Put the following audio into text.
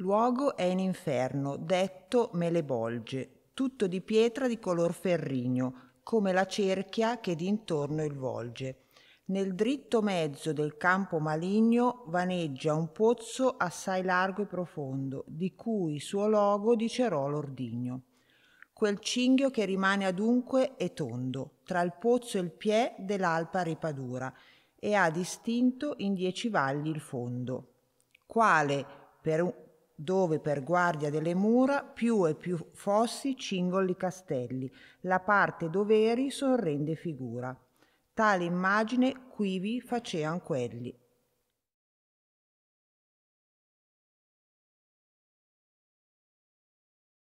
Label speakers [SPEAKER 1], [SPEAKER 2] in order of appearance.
[SPEAKER 1] Luogo è in inferno, detto Melebolge, tutto di pietra di color ferrigno, come la cerchia che d'intorno il volge. Nel dritto mezzo del campo maligno vaneggia un pozzo assai largo e profondo, di cui suo logo dicerò l'ordigno. Quel cinghio che rimane adunque è tondo, tra il pozzo e il piè dell'alpa ripadura, e ha distinto in dieci valli il fondo. Quale, per un, dove per guardia delle mura più e più fossi cingoli castelli, la parte doveri sorrende figura. Tale immagine quivi facean quelli.